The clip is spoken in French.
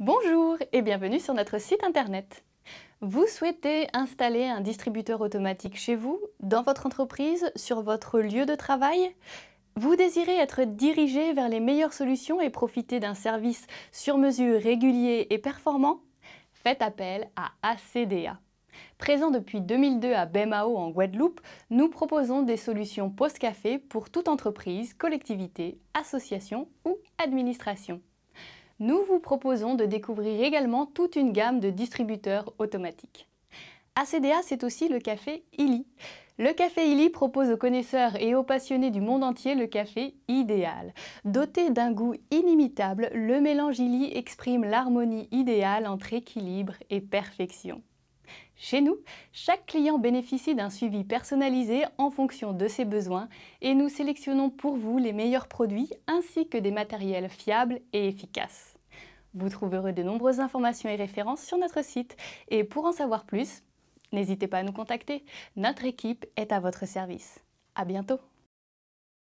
Bonjour et bienvenue sur notre site internet. Vous souhaitez installer un distributeur automatique chez vous, dans votre entreprise, sur votre lieu de travail Vous désirez être dirigé vers les meilleures solutions et profiter d'un service sur mesure régulier et performant Faites appel à ACDA. Présent depuis 2002 à Bemao en Guadeloupe, nous proposons des solutions post-café pour toute entreprise, collectivité, association ou administration nous vous proposons de découvrir également toute une gamme de distributeurs automatiques. ACDA, c'est aussi le café Illy. Le café Illy propose aux connaisseurs et aux passionnés du monde entier le café idéal. Doté d'un goût inimitable, le mélange Illy exprime l'harmonie idéale entre équilibre et perfection. Chez nous, chaque client bénéficie d'un suivi personnalisé en fonction de ses besoins et nous sélectionnons pour vous les meilleurs produits ainsi que des matériels fiables et efficaces. Vous trouverez de nombreuses informations et références sur notre site et pour en savoir plus, n'hésitez pas à nous contacter. Notre équipe est à votre service. À bientôt